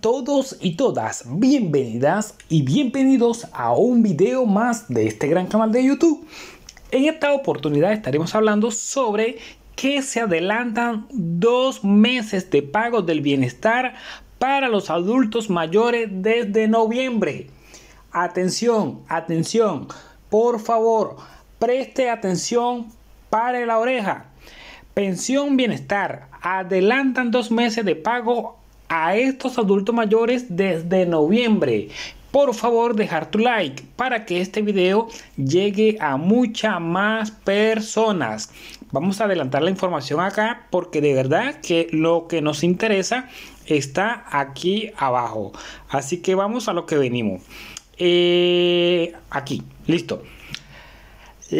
todos y todas bienvenidas y bienvenidos a un video más de este gran canal de YouTube. En esta oportunidad estaremos hablando sobre que se adelantan dos meses de pago del bienestar para los adultos mayores desde noviembre. Atención, atención, por favor, preste atención para la oreja. Pensión Bienestar adelantan dos meses de pago a estos adultos mayores desde noviembre. Por favor, dejar tu like para que este video llegue a muchas más personas. Vamos a adelantar la información acá porque de verdad que lo que nos interesa está aquí abajo. Así que vamos a lo que venimos. Eh, aquí, listo.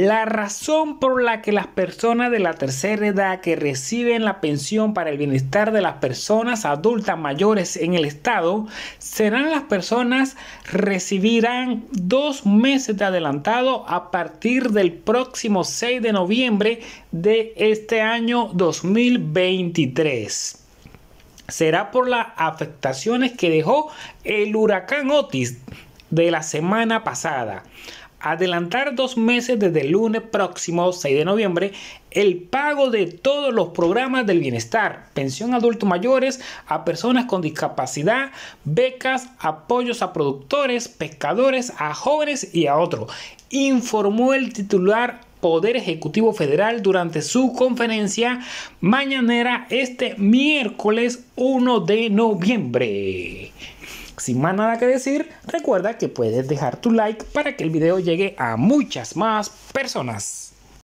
La razón por la que las personas de la tercera edad que reciben la pensión para el bienestar de las personas adultas mayores en el Estado serán las personas recibirán dos meses de adelantado a partir del próximo 6 de noviembre de este año 2023 será por las afectaciones que dejó el huracán Otis de la semana pasada adelantar dos meses desde el lunes próximo 6 de noviembre el pago de todos los programas del bienestar, pensión a adultos mayores, a personas con discapacidad, becas, apoyos a productores, pescadores, a jóvenes y a otros, informó el titular Poder Ejecutivo Federal durante su conferencia mañanera este miércoles 1 de noviembre. Sin más nada que decir, recuerda que puedes dejar tu like para que el video llegue a muchas más personas.